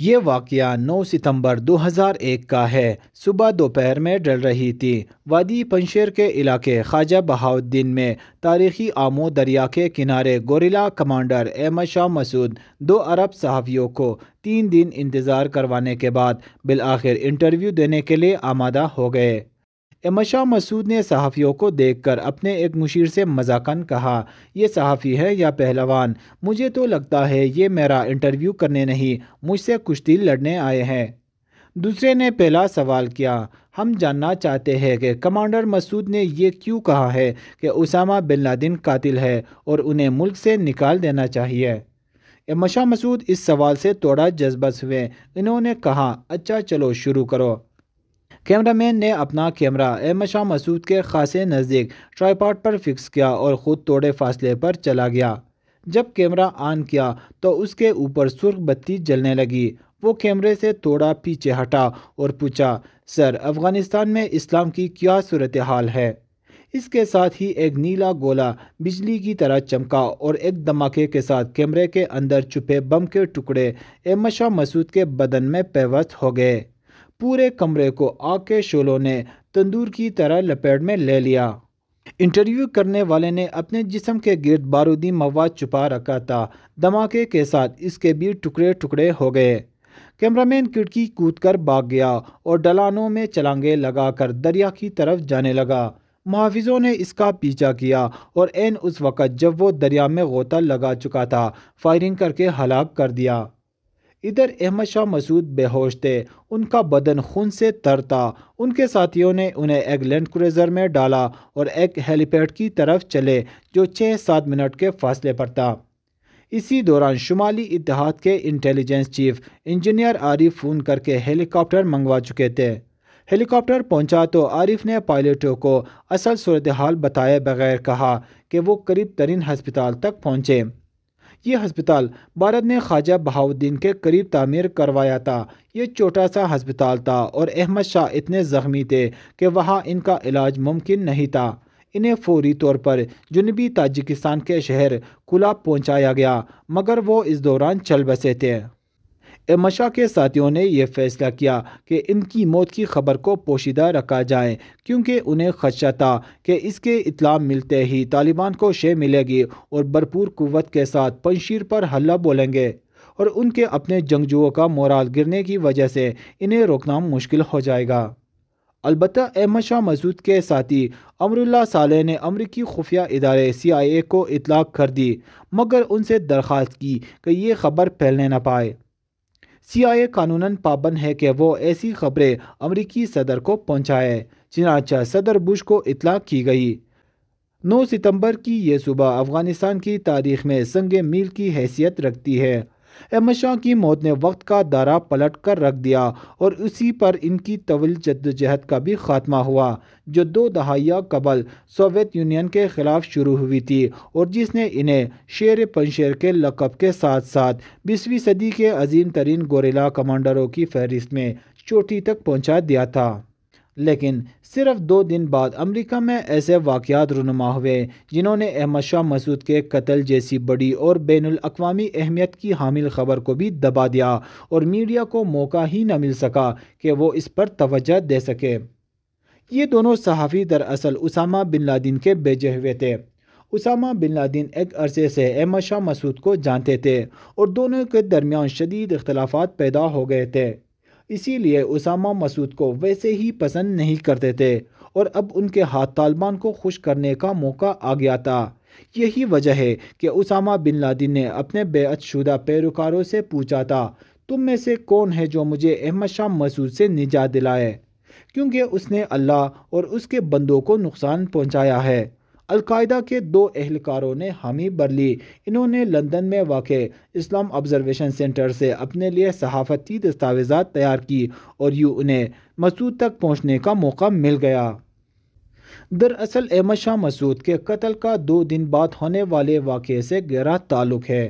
ये वाक़ 9 सितंबर 2001 का है सुबह दोपहर में डल रही थी वादी पंशेर के इलाके ख्वाजा बहाउद्दीन में तारीखी आमो दरिया के किनारे गोरिला कमांडर अहमद शाह मसूद दो अरब सहाफ़ियों को तीन दिन इंतज़ार करवाने के बाद बिल आखिर इंटरव्यू देने के लिए आमादा हो गए एमशा मसूद ने सहाफ़ियों को देखकर अपने एक मुशीर से मजाकन कहा यह सहाफ़ी है या पहलवान मुझे तो लगता है ये मेरा इंटरव्यू करने नहीं मुझसे कुश्ती लड़ने आए हैं दूसरे ने पहला सवाल किया हम जानना चाहते हैं कि कमांडर मसूद ने यह क्यों कहा है कि उसामा बिन लादिन कातिल है और उन्हें मुल्क से निकाल देना चाहिए एमशा मसूद इस सवाल से थोड़ा जज्बस हुए इन्होंने कहा अच्छा चलो शुरू करो कैमरामैन ने अपना कैमरा एम शाह मसूद के खासे नज़दीक ट्राईपाट पर फिक्स किया और ख़ुद तोड़े फासले पर चला गया जब कैमरा ऑन किया तो उसके ऊपर सुर्ख बत्ती जलने लगी वो कैमरे से थोड़ा पीछे हटा और पूछा सर अफ़गानिस्तान में इस्लाम की क्या सूरत हाल है इसके साथ ही एक नीला गोला बिजली की तरह चमका और एक धमाके के साथ कैमरे के अंदर छुपे बम के टुकड़े एम शाह मसूद के बदन में पेवस्त हो गए पूरे कमरे को आग के शोलों ने तंदूर की तरह लपेट में ले लिया इंटरव्यू करने वाले ने अपने जिसम के गिरद बारूदी मवाद छुपा रखा था धमाके के साथ इसके भी टुकड़े टुकड़े हो गए कैमरामैन खिड़की कूद कर भाग गया और डलानों में लगा लगाकर दरिया की तरफ जाने लगा मुहाफिजों ने इसका पीछा किया और एन उस वक़्त जब वो दरिया में गोता लगा चुका था फायरिंग करके हलाक कर दिया इधर अहमद शाह मसूद बेहोश थे उनका बदन खून से तर था उनके साथियों ने उन्हें एक लैंड क्रूजर में डाला और एक हेलीपैड की तरफ चले जो छः सात मिनट के फासले पर था इसी दौरान शुमाली इतिहाद के intelligence chief engineer Arif phone करके हेलीकॉप्टर मंगवा चुके थे हेलीकॉप्टर पहुंचा तो आरिफ ने पायलटों को असल सूरत हाल बताए बगैर कहा कि वो करीब तरीन हस्पताल तक पहुंचे ये हस्पताल भारत ने ख्वाजा बहाउद्दीन के करीब तामीर करवाया था ये छोटा सा हस्पताल था और अहमद शाह इतने ज़ख्मी थे कि वहाँ इनका इलाज मुमकिन नहीं था इन्हें फौरी तौर पर जनूबी ताजिकिस्तान के शहर कुला पहुँचाया गया मगर वो इस दौरान चल बसे थे एमशा के साथियों ने यह फैसला किया कि इनकी मौत की खबर को पोशीदा रखा जाए क्योंकि उन्हें खदशा था कि इसके इतला मिलते ही तालिबान को शे मिलेगी और भरपूर कुत के साथ पंशीर पर हल्ला बोलेंगे और उनके अपने जंगजुओं का मोराल गिरने की वजह से इन्हें रोकना मुश्किल हो जाएगा अलबत् अहमद शाह मसूद के साथी अमरुल्ला साले ने अमरीकी खुफिया इदारे सी आई ए को इतलाक़ कर दी मगर उनसे दरख्वास्त की कि ये खबर फैलने न पाए सीआईए कानूनन पाबंद है कि वो ऐसी खबरें अमरीकी सदर को पहुंचाए चनाचा सदर बुश को इतला की गई 9 सितंबर की यह सुबह अफगानिस्तान की तारीख में संग मील की हैसियत रखती है अहमद शाह की मौत ने वक्त का दारा पलट कर रख दिया और उसी पर इनकी तवील जद्दोजहद का भी खात्मा हुआ जो दो दहाइया कबल सोवियत यूनियन के ख़िलाफ़ शुरू हुई थी और जिसने इन्हें शेर पनशेर के लकब के साथ साथ बीसवीं सदी के अजीम तरीन गोरेला कमांडरों की फहरिस्त में चोटी तक पहुँचा दिया था लेकिन सिर्फ दो दिन बाद अमेरिका में ऐसे वाक़ात रुनमा हुए जिन्होंने अहमद शाह मसूद के कत्ल जैसी बड़ी और बैन अवी अहमियत की हामिल ख़बर को भी दबा दिया और मीडिया को मौका ही न मिल सका कि वो इस पर तोज्जह दे सके ये दोनों सहाफ़ी दरअसल उसामा बिन लादिन के भेजे हुए थे उसामा बिन लादिन एक अरसे से अहमद शाह मसूद को जानते थे और दोनों के दरमियान शदीद इख्तलाफात पैदा हो गए थे इसीलिए उसामा मसूद को वैसे ही पसंद नहीं करते थे और अब उनके हाथ तालिबान को खुश करने का मौका आ गया था यही वजह है कि उसामा बिन लादिन ने अपने बेअशुदा पैरोकारों से पूछा था तुम में से कौन है जो मुझे अहमद शाह मसूद से निजात दिलाए क्योंकि उसने अल्लाह और उसके बंदों को नुकसान पहुंचाया है अलकायदा के दो एहलकारों ने हामी बरली इन्होंने लंदन में वाक़ इस्लाम ऑब्ज़रवेशन सेंटर से अपने लिए सहाफ़ती दस्तावेज़ा तैयार की और यूँ उन्हें मसूद तक पहुँचने का मौका मिल गया दरअसल अहमद शाह मसूद के कत्ल का दो दिन बाद होने वाले वाक़े से गहरा ताल्लुक़ है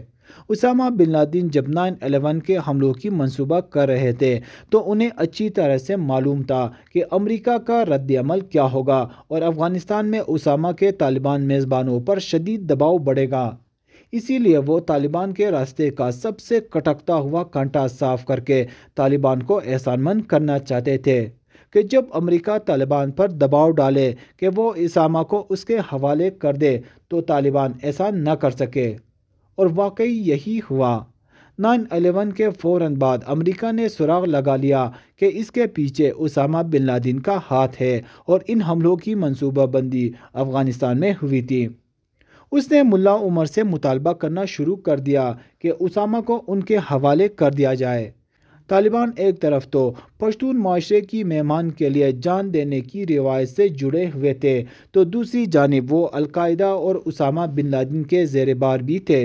उसामा बिन लादिन जब नाइन एलेवन के हमलों की मंसूबा कर रहे थे तो उन्हें अच्छी तरह से मालूम था कि अमरीका का रद्दमल क्या होगा और अफगानिस्तान में उसामा के तालिबान मेज़बानों पर शदीद दबाव बढ़ेगा इसीलिए वो तालिबान के रास्ते का सबसे कटकता हुआ कांटा साफ करके तालिबान को एहसानमंद करना चाहते थे कि जब अमेरिका तालिबान पर दबाव डाले कि वो इसामा को उसके हवाले कर दे तो तालिबान ऐसा न कर सके और वाकई यही हुआ नाइन अलेवन के फ़ौर बाद अमेरिका ने सुराग लगा लिया कि इसके पीछे उसामा बिन लादिन का हाथ है और इन हमलों की मनसूबा बंदी अफ़गानिस्तान में हुई थी उसने मुल्ला उमर से मुतालबा करना शुरू कर दिया कि उसामा को उनके हवाले कर दिया जाए तालिबान एक तरफ तो पश्तून माशरे की मेहमान के लिए जान देने की रिवायत से जुड़े हुए थे तो दूसरी जानब वो अलकायदा और उसामा बिन लादिन के जेरबार भी थे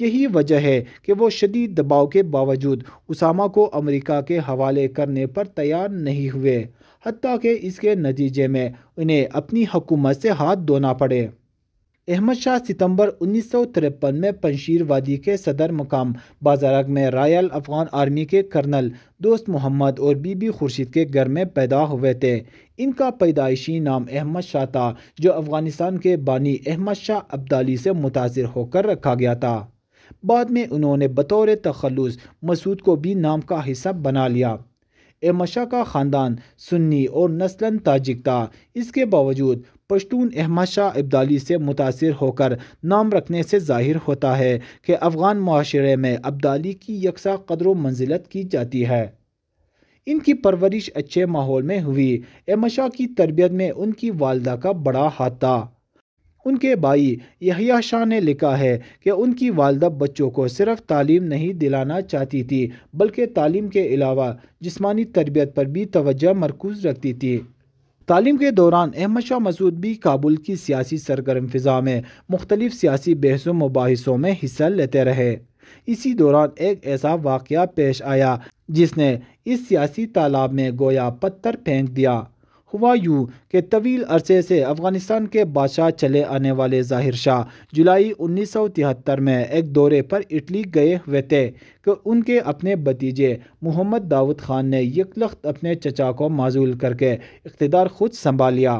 यही वजह है कि वो शदीद दबाव के बावजूद उसामा को अमेरिका के हवाले करने पर तैयार नहीं हुए हती कि इसके नतीजे में उन्हें अपनी हुकूमत से हाथ धोना पड़े अहमद शाह सितंबर उन्नीस सौ तिरपन में पंशीर वादी के सदर मकाम बाजारग में रॉयल अफ़गान आर्मी के कर्नल दोस्त मोहम्मद और बीबी खुर्शीद के घर में पैदा हुए थे इनका पैदाइशी नाम अहमद शाह था जो अफ़गानिस्तान के बानी अहमद शाह अब्दाली से मुतासर होकर रखा गया था बाद में उन्होंने बतौर तखलस मसूद को भी नाम का हिस्सा बना लिया एमशा का ख़ानदान सुन्नी और नस्ला ताजिक था इसके बावजूद पश्तून अहमद अब्दाली से मुतासर होकर नाम रखने से जाहिर होता है कि अफ़गान माशरे में अब्दाली की यकसा कदर मंजिलत की जाती है इनकी परवरिश अच्छे माहौल में हुई एमशा की तरबियत में उनकी वालदा का बड़ा हाथ था उनके भाई यहिया शाह ने लिखा है कि उनकी वालदा बच्चों को सिर्फ तालीम नहीं दिलाना चाहती थी बल्कि तालीम के अलावा जिसमानी तरबियत पर भी तोज्जा मरकूज रखती थी तालीम के दौरान अहमद शाह मसूद भी काबुल की सियासी सरगर्म फ़िज़ा में मुख्तलिफ़ सियासी बहसों मुबासों में हिस्सा लेते रहे इसी दौरान एक ऐसा वाक़ पेश आया जिसने इस सियासी तालाब में गोया पत्थर फेंक दिया यूँ के तवील अरसे से अफगानिस्तान के बादशाह चले आने वाले जाहिर शाह जुलाई उन्नीस सौ तिहत्तर में एक दौरे पर इटली गए हुए थे कि उनके अपने भतीजे मोहम्मद दाऊद खान ने यकलख्त अपने चचा को माजूल करके इकतदार खुद संभाल लिया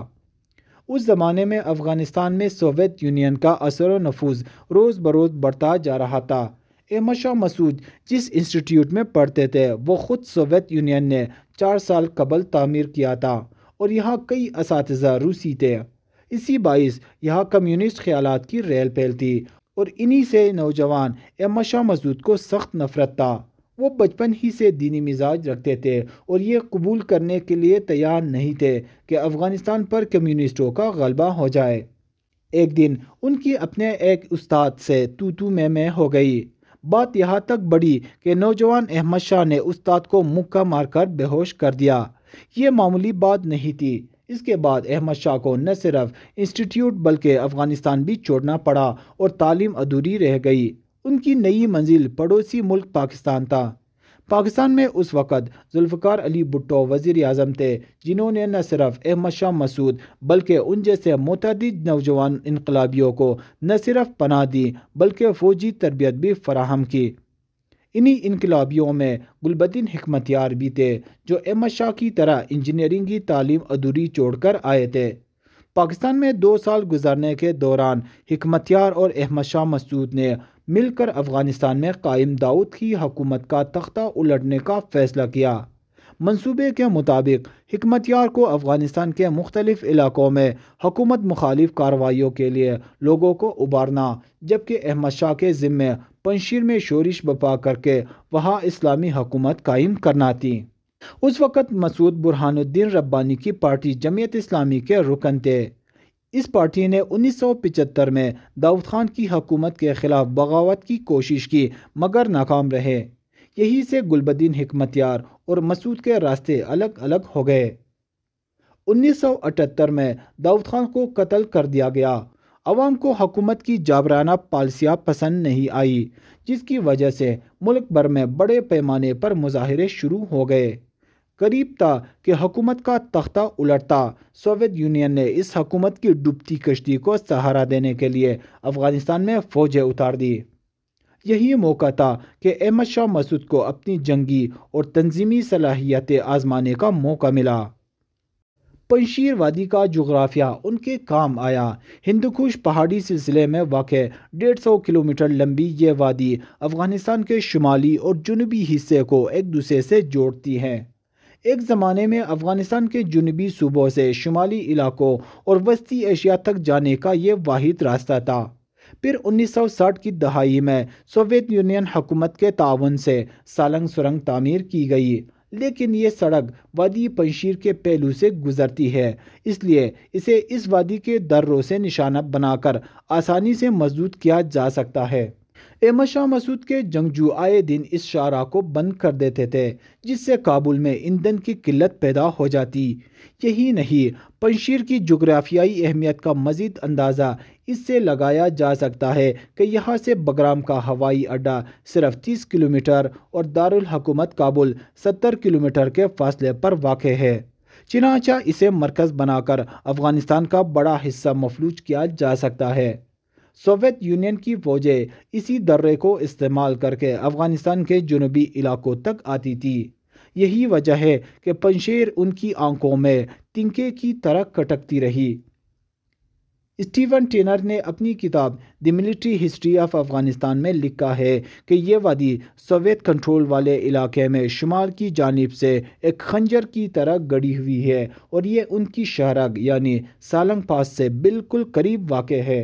उस ज़माने में अफ़गानिस्तान में सोवियत यूनियन का असर नफूज रोज़ बरोज़ बढ़ता जा रहा था अहमद शाह मसूद जिस इंस्टीट्यूट में पढ़ते थे वो ख़ुद सोवियत यूनियन ने चार साल कबल तामीर किया था और यहाँ कई इस रूसी थे इसी बाइस यहाँ कम्युनिस्ट ख्याल की रेल फैलती और इन्हीं से नौजवान एम शाह मसूद को सख्त नफरत था वो बचपन ही से दीनी मिजाज रखते थे और ये कबूल करने के लिए तैयार नहीं थे कि अफ़गानिस्तान पर कम्युनिस्टों का गलबा हो जाए एक दिन उनकी अपने एक उस्ताद से तू तू में मैं हो गई बात यहाँ तक बढ़ी कि नौजवान अहमद शाह ने उस्ताद को मुक्का मारकर बेहोश कर दिया ये मामूली बात नहीं थी इसके बाद अहमद शाह को न सिर्फ इंस्टीट्यूट बल्कि अफ़गानिस्तान भी छोड़ना पड़ा और तालीम अधूरी रह गई उनकी नई मंजिल पड़ोसी मुल्क पाकिस्तान था पाकिस्तान में उस वक़्त जुल्फ़ार अली भुट्टो वज़ी अजम थे जिन्होंने न सिर्फ अहमद शाह मसूद बल्कि उन जैसे मतद नौजवान इनकलाबियों को न सिर्फ पना दी बल्कि फ़ौजी तरबियत भी फराहम की इन्हीं इनकलाबियों में गुलबद्दीन हमतियार भी थे जो अहमद शाह की तरह इंजीनियरिंग की तालीम अधूरी छोड़ कर आए थे पाकिस्तान में दो साल गुजारने के दौरान हमतियार और अहमद शाह मसूद ने मिलकर अफ़गानिस्तान में कायम दाऊद की हकूमत का तख्ता उलटने का फ़ैसला किया मनसूबे के मुताबिक हमतियार को अफ़गानिस्तान के मुख्तलिफ इलाकों में हकूमत मुखालिफ कार्रवाइयों के लिए लोगों को उबारना जबकि अहमद शाह के ज़िम्मे पंशीर में शोरिश बपा करके वहाँ इस्लामी हकूमत कायम करना थी उस वक़्त मसूद बुरहानुद्दीन रब्बानी की पार्टी जमीयत इस्लामी के रुकन थे इस पार्टी ने 1975 में दाऊद खान की हकूमत के ख़िलाफ़ बगावत की कोशिश की मगर नाकाम रहे यही से गुलबद्दीन हमतयार और मसूद के रास्ते अलग अलग हो गए 1978 में दाऊद खान को कत्ल कर दिया गया अवाम को हकूमत की जाबराना पॉलिसियाँ पसंद नहीं आई जिसकी वजह से मुल्क भर में बड़े पैमाने पर मुजाहरे शुरू हो गए करीब था कि हकूमत का तख्ता उलटता सोवियत यूनियन ने इस हकूमत की डुबती कश्ती को सहारा देने के लिए अफ़गानिस्तान में फ़ौजें उतार दी यही मौका था कि अहमद शाह मसूद को अपनी जंगी और तंजीमी सलाहियतें आजमाने का मौका मिला पंशीर वादी का जोग्राफिया उनके काम आया हिंदुकुश पहाड़ी सिलसिले में वाक़ डेढ़ सौ किलोमीटर लंबी ये वादी अफ़गानिस्तान के शुमाली और जुनूबी हिस्से को एक दूसरे से जोड़ती है एक ज़माने में अफ़गानिस्तान के जुनूबी सूबों से शुमाली इलाकों और वस्ती एशिया तक जाने का ये वाद रास्ता था फिर 1960 की दहाई में सोवियत यूनियन हुकूमत के ताउन से सालंग सुरंग तामीर की गई लेकिन ये सड़क वादी पंशीर के पहलू से गुजरती है इसलिए इसे इस वादी के दर्रों से निशाना बनाकर आसानी से मजबूत किया जा सकता है अहमद शाह मसूद के जंगजू आए दिन इस शाहराह को बंद कर देते थे जिससे काबुल में ईंधन की किल्लत पैदा हो जाती यही नहीं पंशीर की जोग्राफियाई अहमियत का मजीद अंदाज़ा इससे लगाया जा सकता है कि यहाँ से बगराम का हवाई अड्डा सिर्फ 30 किलोमीटर और दारुल हकूमत काबुल 70 किलोमीटर के फासले पर वाक़ है चिनाचा इसे मरकज़ बनाकर अफ़गानिस्तान का बड़ा हिस्सा मफलूज किया जा सकता है सोवियत यूनियन की फ़ौजें इसी दर्रे को इस्तेमाल करके अफ़गानिस्तान के जनूबी इलाकों तक आती थी यही वजह है कि पंशेर उनकी आंखों में तिंके की तरह कटकती रही स्टीवन टेनर ने अपनी किताब the military history of Afghanistan में लिखा है कि यह वादी सोवियत कंट्रोल वाले इलाके में शुमाल की जानब से एक खंजर की तरह गड़ी हुई है और ये उनकी शहरग यानी सालंग पास से बिल्कुल करीब वाक़ है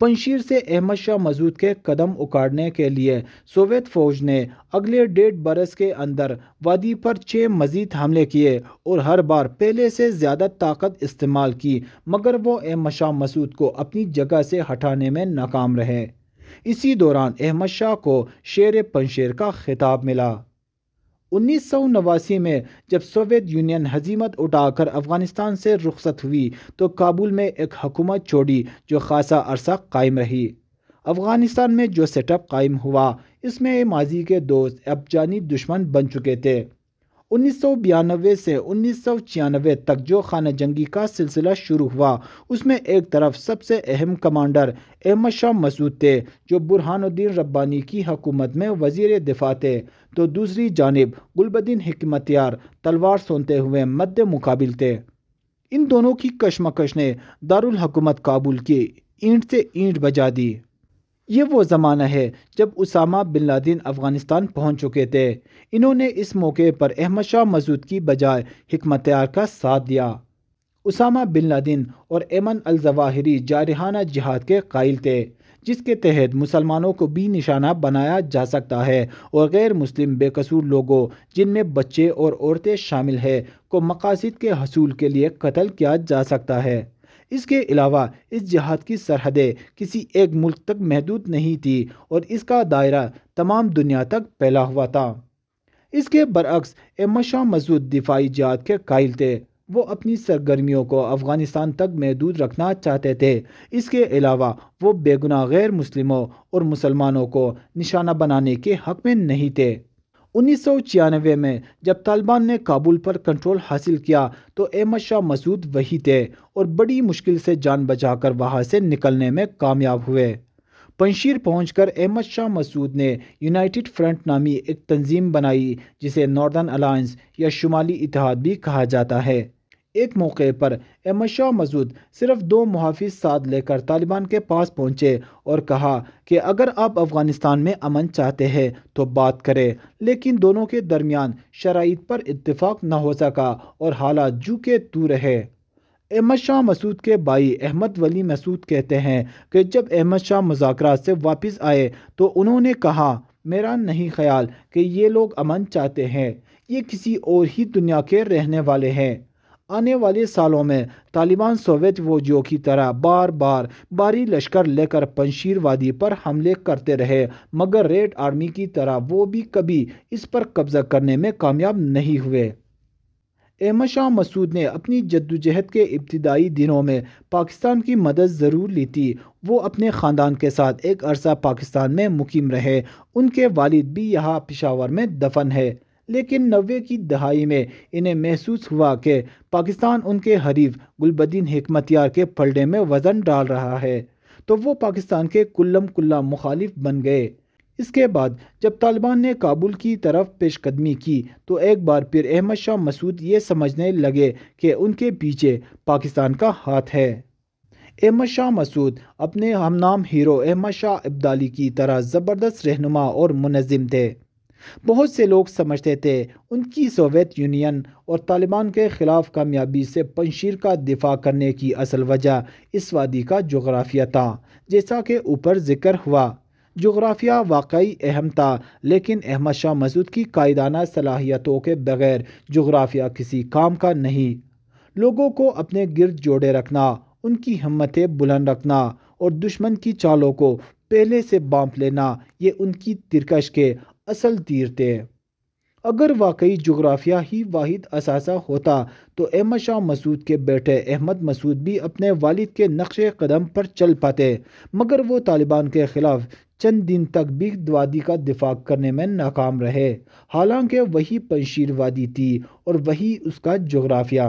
पंशीर से अहमद शाह मसूद के कदम उखाड़ने के लिए सोवियत फौज ने अगले डेढ़ बरस के अंदर वादी पर छः मजीद हमले किए और हर बार पहले से ज़्यादा ताकत इस्तेमाल की मगर वो अहमद शाह मसूद को अपनी जगह से हटाने में नाकाम रहे इसी दौरान अहमद शाह को शेर पंशेर का खिताब मिला उन्नीस सौ नवासी में जब सोवियत यूनियन हजीमत उठाकर अफगानिस्तान से रुखसत हुई तो काबुल में एक हुकूमत छोड़ी जो खासा अरसा कायम रही अफगानिस्तान में जो सेटअप कायम हुआ इसमें माजी के दोस्त अब जानी दुश्मन बन चुके थे उन्नीस से उन्नीस तक जो खाना जंगी का सिलसिला शुरू हुआ उसमें एक तरफ सबसे अहम कमांडर अहमद शाह मसूद थे जो बुरहानुद्दीन रब्बानी की हकूमत में वजीर दिफा थे तो दूसरी जानब गुलबद्दीन हमतियार तलवार सोनते हुए मद्द मुकाबिल थे इन दोनों की कशमकश ने दारुल हकूमत काबुल की ईंट से ईंट बजा दी ये वो ज़माना है जब उसामा बिन लादिन अफ़गानिस्तान पहुंच चुके थे इन्होंने इस मौके पर अहमद शाह मसूद की बजाय हमतार का साथ दिया उसामा बिन लादिन और एमन अलजवाहरी जारहाना जिहाद के कायल थे जिसके तहत मुसलमानों को भी निशाना बनाया जा सकता है और गैर मुस्लिम बेकसूर लोगों जिनमें बच्चे और औरतें शामिल हैं को मकासद के हसूल के लिए कत्ल किया जा सकता है इसके अलावा इस जहाद की सरहदें किसी एक मुल्क तक महदूद नहीं थी और इसका दायरा तमाम दुनिया तक फैला हुआ था इसके बरक्स अहमद शाह दिफाई जहाद के कायल थे वो अपनी सरगर्मियों को अफ़गानिस्तान तक महदूद रखना चाहते थे इसके अलावा वो बेगुना गैर मुस्लिमों और मुसलमानों को निशाना बनाने के हक़ में नहीं थे उन्नीस में जब तालिबान ने काबुल पर कंट्रोल हासिल किया तो अहमद शाह मसूद वही थे और बड़ी मुश्किल से जान बचाकर वहाँ से निकलने में कामयाब हुए पंशीर पहुंचकर अहमद शाह मसूद ने यूनाइटेड फ्रंट नामी एक तंजीम बनाई जिसे नॉर्दर्न अलायंस या शुमाली इतिहाद भी कहा जाता है एक मौके पर अहमद शाह मसूद सिर्फ दो मुहाफ़ साथ लेकर तालिबान के पास पहुंचे और कहा कि अगर आप अफ़गानिस्तान में अमन चाहते हैं तो बात करें लेकिन दोनों के दरमियान शराइ पर इतफाक़ न हो सका और हालात जू के तू रहे अहमद शाह मसूद के भाई अहमद वली मसूद कहते हैं कि जब अहमद शाह मुजाकर से वापस आए तो उन्होंने कहा मेरा नहीं ख्याल कि ये लोग अमन चाहते हैं ये किसी और ही दुनिया के रहने वाले हैं आने वाले सालों में तालिबान सोवियत फौजियों की तरह बार बार बारी लश्कर लेकर पंशीर वादी पर हमले करते रहे मगर रेड आर्मी की तरह वो भी कभी इस पर कब्जा करने में कामयाब नहीं हुए अहमद शाह मसूद ने अपनी जद्दोजहद के इब्तदाई दिनों में पाकिस्तान की मदद ज़रूर ली थी वो अपने ख़ानदान के साथ एक अरसा पाकिस्तान में मुकीम रहे उनके वालिद भी यहाँ पिशावर में दफन है लेकिन नब्बे की दहाई में इन्हें महसूस हुआ कि पाकिस्तान उनके हरीफ गुलबद्दीन हमतियार के पलड़े में वज़न डाल रहा है तो वो पाकिस्तान के कुल्लम कुल्ला मुखालिफ बन गए इसके बाद जब तालिबान ने काबुल की तरफ पेशकदमी की तो एक बार फिर अहमद शाह मसूद ये समझने लगे कि उनके पीछे पाकिस्तान का हाथ है अहमद शाह मसूद अपने हमनाम हीरो अहमद शाह अब्दाली की तरह ज़बरदस्त रहनुमा और मुनजिम थे बहुत से लोग समझते थे उनकी सोवियत यूनियन और तालिबान के ख़िलाफ़ कामयाबी से पंशीर का दिफा करने की असल वजह इस वादी का जोग्राफिया था जैसा कि ऊपर जिक्र हुआ जोग्राफिया वाकई अहम था लेकिन अहमद शाह मसूद की कायदाना सलाहियतों के बगैर जोग्राफिया किसी काम का नहीं लोगों को अपने गिरद जोड़े रखना उनकी हिम्मतें बुलंद रखना और दुश्मन की चालों को पहले से बांप लेना ये उनकी तिरकश के असल तीर थे अगर वाकई जोग्राफिया ही वाहिद असासा होता तो अहमद शाह मसूद के बेटे अहमद मसूद भी अपने वालिद के नक्श कदम पर चल पाते मगर वो तालिबान के ख़िलाफ़ चंद दिन तक भी वादी का दिफा करने में नाकाम रहे हालांकि वही पंशीर वादी थी और वही उसका जुग्राफिया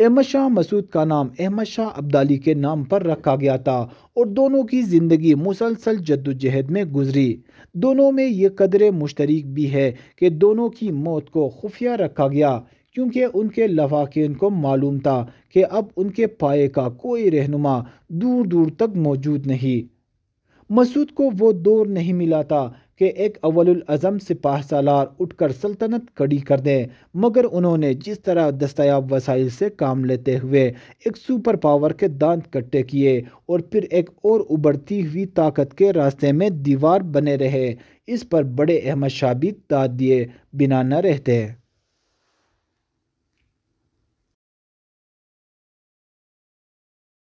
अहमद शाह मसूद का नाम अहमद शाह अब्दाली के नाम पर रखा गया था और दोनों की ज़िंदगी मुसलसल जद्दोजहद में गुजरी दोनों में ये कदर मुश्तरक भी है कि दोनों की मौत को खुफिया रखा गया क्योंकि उनके लवाकिन को मालूम था कि अब उनके पाए का कोई रहनुमा दूर दूर तक मौजूद नहीं मसूद को वो दौर नहीं मिला था कि एक अवलम सिपाह सालार उठकर सल्तनत कड़ी कर दें मगर उन्होंने जिस तरह दस्तयाब वसाइल से काम लेते हुए एक सुपर पावर के दांत कट्टे किए और फिर एक और उबरती हुई ताकत के रास्ते में दीवार बने रहे इस पर बड़े अहमद शाह भी दाद दिए बिना न रहते